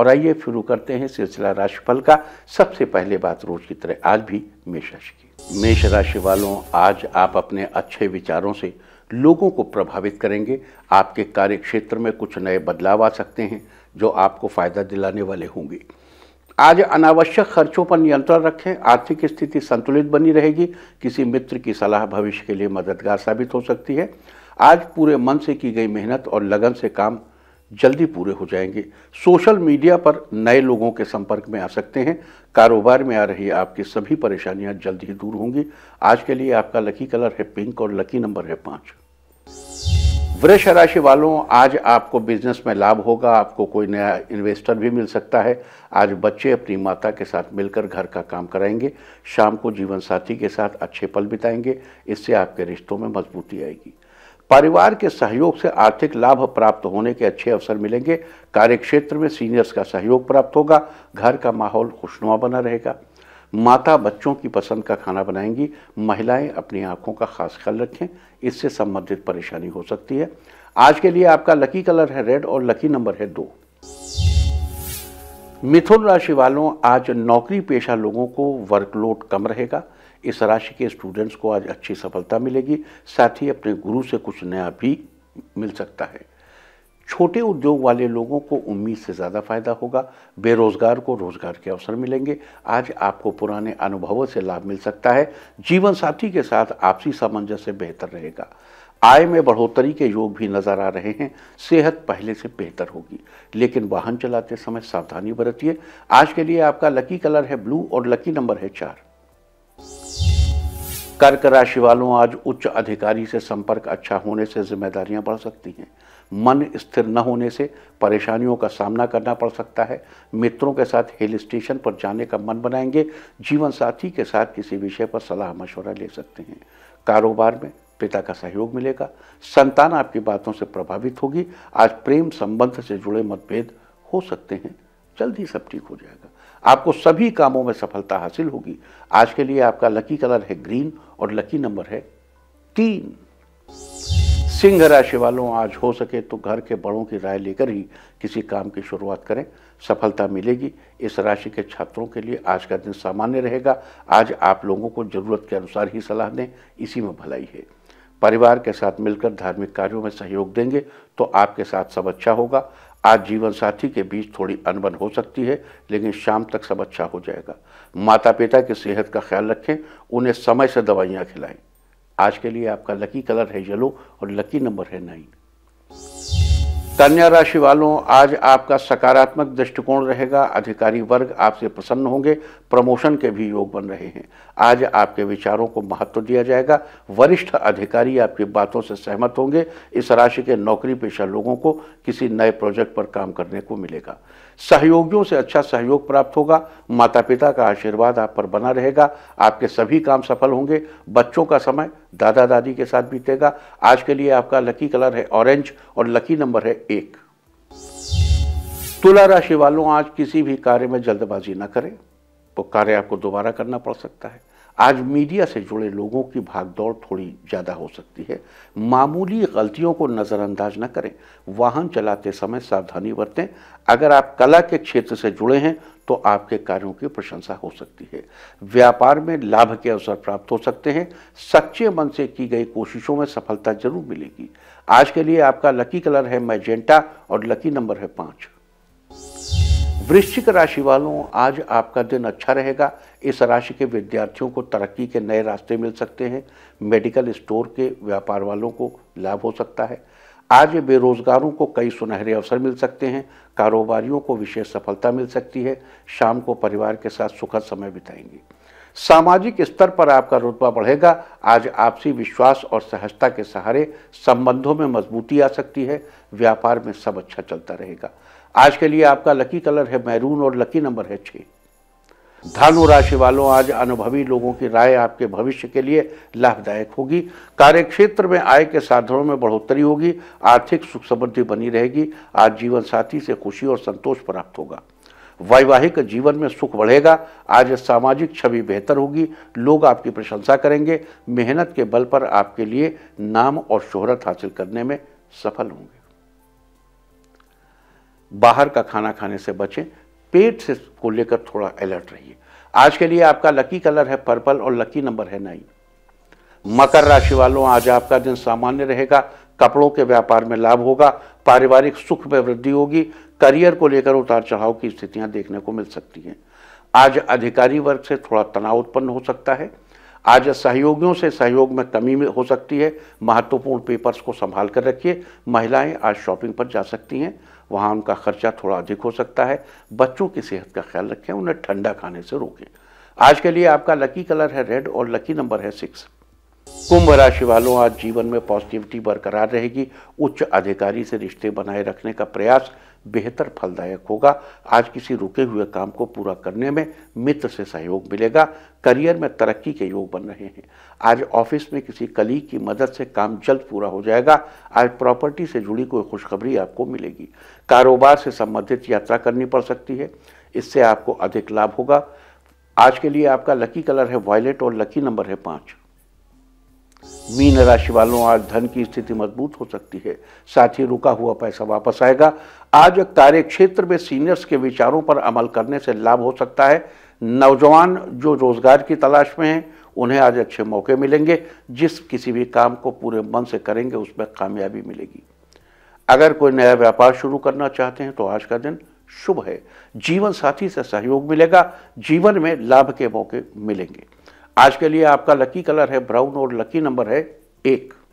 और आइए शुरू करते हैं सिलसिला राशिफल का सबसे पहले बात रोज की तरह आज भी मेष राशि की मेष राशि वालों आज आप अपने अच्छे विचारों से लोगों को प्रभावित करेंगे आपके कार्य क्षेत्र में कुछ नए बदलाव आ सकते हैं जो आपको फायदा दिलाने वाले होंगे आज अनावश्यक खर्चों पर नियंत्रण रखें आर्थिक स्थिति संतुलित बनी रहेगी किसी मित्र की सलाह भविष्य के लिए मददगार साबित हो सकती है आज पूरे मन से की गई मेहनत और लगन से काम जल्दी पूरे हो जाएंगे सोशल मीडिया पर नए लोगों के संपर्क में आ सकते हैं कारोबार में आ रही आपकी सभी परेशानियां जल्दी ही दूर होंगी आज के लिए आपका लकी कलर है पिंक और लकी नंबर है पांच वृक्ष राशि वालों आज आपको बिजनेस में लाभ होगा आपको कोई नया इन्वेस्टर भी मिल सकता है आज बच्चे अपनी माता के साथ मिलकर घर का काम कराएंगे शाम को जीवन साथी के साथ अच्छे पल बिताएंगे इससे आपके रिश्तों में मजबूती आएगी परिवार के सहयोग से आर्थिक लाभ प्राप्त होने के अच्छे अवसर मिलेंगे कार्यक्षेत्र में सीनियर्स का सहयोग प्राप्त होगा घर का माहौल खुशनुमा बना रहेगा माता बच्चों की पसंद का खाना बनाएंगी महिलाएं अपनी आंखों का खास ख्याल रखें इससे संबंधित परेशानी हो सकती है आज के लिए आपका लकी कलर है रेड और लकी नंबर है दो मिथुन राशि वालों आज नौकरी पेशा लोगों को वर्कलोड कम रहेगा इस राशि के स्टूडेंट्स को आज अच्छी सफलता मिलेगी साथ ही अपने गुरु से कुछ नया भी मिल सकता है छोटे उद्योग वाले लोगों को उम्मीद से ज़्यादा फायदा होगा बेरोजगार को रोजगार के अवसर मिलेंगे आज आपको पुराने अनुभवों से लाभ मिल सकता है जीवन साथी के साथ आपसी सामंजस्य बेहतर रहेगा आय में बढ़ोतरी के योग भी नजर आ रहे हैं सेहत पहले से बेहतर होगी लेकिन वाहन चलाते समय सावधानी बरतिए आज के लिए आपका लकी कलर है ब्लू और लकी नंबर है चार कर्क राशि वालों आज उच्च अधिकारी से संपर्क अच्छा होने से जिम्मेदारियां बढ़ सकती हैं मन स्थिर न होने से परेशानियों का सामना करना पड़ सकता है मित्रों के साथ हिल स्टेशन पर जाने का मन बनाएंगे जीवन साथी के साथ किसी विषय पर सलाह मशवरा ले सकते हैं कारोबार में पिता का सहयोग मिलेगा संतान आपकी बातों से प्रभावित होगी आज प्रेम संबंध से जुड़े मतभेद हो सकते हैं जल्दी सब ठीक हो जाएगा आपको सभी कामों में सफलता हासिल होगी आज के लिए आपका लकी कलर है ग्रीन और लकी नंबर है तीन सिंह राशि वालों आज हो सके तो घर के बड़ों की राय लेकर ही किसी काम की शुरुआत करें सफलता मिलेगी इस राशि के छात्रों के लिए आज का दिन सामान्य रहेगा आज आप लोगों को जरूरत के अनुसार ही सलाह दें इसी में भलाई है परिवार के साथ मिलकर धार्मिक कार्यों में सहयोग देंगे तो आपके साथ सब अच्छा होगा आज जीवन साथी के बीच थोड़ी अनबन हो सकती है लेकिन शाम तक सब अच्छा हो जाएगा माता पिता की सेहत का ख्याल रखें उन्हें समय से दवाइयाँ खिलाएं आज के लिए आपका लकी कलर है येलो और लकी नंबर है नाइन कन्या राशि वालों आज आपका सकारात्मक दृष्टिकोण रहेगा अधिकारी वर्ग आपसे प्रसन्न होंगे प्रमोशन के भी योग बन रहे हैं आज आपके विचारों को महत्व दिया जाएगा वरिष्ठ अधिकारी आपकी बातों से सहमत होंगे इस राशि के नौकरी पेशा लोगों को किसी नए प्रोजेक्ट पर काम करने को मिलेगा सहयोगियों से अच्छा सहयोग प्राप्त होगा माता पिता का आशीर्वाद आप पर बना रहेगा आपके सभी काम सफल होंगे बच्चों का समय दादा दादी के साथ बीतेगा आज के लिए आपका लकी कलर है ऑरेंज और लकी नंबर है एक तुला राशि वालों आज किसी भी कार्य में जल्दबाजी न करें तो कार्य आपको दोबारा करना पड़ सकता है आज मीडिया से जुड़े लोगों की भागदौड़ थोड़ी ज़्यादा हो सकती है मामूली गलतियों को नज़रअंदाज न करें वाहन चलाते समय सावधानी बरतें अगर आप कला के क्षेत्र से जुड़े हैं तो आपके कार्यों की प्रशंसा हो सकती है व्यापार में लाभ के अवसर प्राप्त हो सकते हैं सच्चे मन से की गई कोशिशों में सफलता जरूर मिलेगी आज के लिए आपका लकी कलर है मैजेंटा और लकी नंबर है पाँच वृश्चिक राशि वालों आज आपका दिन अच्छा रहेगा इस राशि के विद्यार्थियों को तरक्की के नए रास्ते मिल सकते हैं मेडिकल स्टोर के व्यापार वालों को लाभ हो सकता है आज बेरोजगारों को कई सुनहरे अवसर मिल सकते हैं कारोबारियों को विशेष सफलता मिल सकती है शाम को परिवार के साथ सुखद समय बिताएंगे सामाजिक स्तर पर आपका रुतबा बढ़ेगा आज आपसी विश्वास और सहजता के सहारे संबंधों में मजबूती आ सकती है व्यापार में सब अच्छा चलता रहेगा आज के लिए आपका लकी कलर है मैरून और लकी नंबर है छः धनु राशि वालों आज अनुभवी लोगों की राय आपके भविष्य के लिए लाभदायक होगी कार्यक्षेत्र में आय के साधनों में बढ़ोतरी होगी आर्थिक सुख समृद्धि बनी रहेगी आज जीवन साथी से खुशी और संतोष प्राप्त होगा वैवाहिक जीवन में सुख बढ़ेगा आज सामाजिक छवि बेहतर होगी लोग आपकी प्रशंसा करेंगे मेहनत के बल पर आपके लिए नाम और शोहरत हासिल करने में सफल होंगे बाहर का खाना खाने से बचें पेट से को लेकर थोड़ा अलर्ट रहिए आज के लिए आपका लकी कलर है पर्पल और लकी नंबर है नाइन मकर राशि वालों आज आपका दिन सामान्य रहेगा कपड़ों के व्यापार में लाभ होगा पारिवारिक सुख में वृद्धि होगी करियर को लेकर उतार चढ़ाव की स्थितियां देखने को मिल सकती हैं आज अधिकारी वर्ग से थोड़ा तनाव उत्पन्न हो सकता है आज सहयोगियों से सहयोग में कमी हो सकती है महत्वपूर्ण पेपर्स को संभाल कर रखिए महिलाएं आज शॉपिंग पर जा सकती हैं वहाँ उनका खर्चा थोड़ा अधिक हो सकता है बच्चों की सेहत का ख्याल रखें उन्हें ठंडा खाने से रोकें आज के लिए आपका लकी कलर है रेड और लकी नंबर है सिक्स कुंभ राशि वालों आज जीवन में पॉजिटिविटी बरकरार रहेगी उच्च अधिकारी से रिश्ते बनाए रखने का प्रयास बेहतर फलदायक होगा आज किसी रुके हुए काम को पूरा करने में मित्र से सहयोग मिलेगा करियर में तरक्की के योग बन रहे हैं आज ऑफिस में किसी कलीग की मदद से काम जल्द पूरा हो जाएगा आज प्रॉपर्टी से जुड़ी कोई खुशखबरी आपको मिलेगी कारोबार से संबंधित यात्रा करनी पड़ सकती है इससे आपको अधिक लाभ होगा आज के लिए आपका लकी कलर है वॉयलेट और लकी नंबर है पाँच मीन राशि वालों आज धन की स्थिति मजबूत हो सकती है साथ ही रुका हुआ पैसा वापस आएगा आज कार्य क्षेत्र में सीनियर्स के विचारों पर अमल करने से लाभ हो सकता है नौजवान जो रोजगार की तलाश में हैं उन्हें आज अच्छे मौके मिलेंगे जिस किसी भी काम को पूरे मन से करेंगे उसमें कामयाबी मिलेगी अगर कोई नया व्यापार शुरू करना चाहते हैं तो आज का दिन शुभ है जीवन साथी से सहयोग मिलेगा जीवन में लाभ के मौके मिलेंगे आज के लिए आपका लकी कलर है ब्राउन और लकी नंबर है एक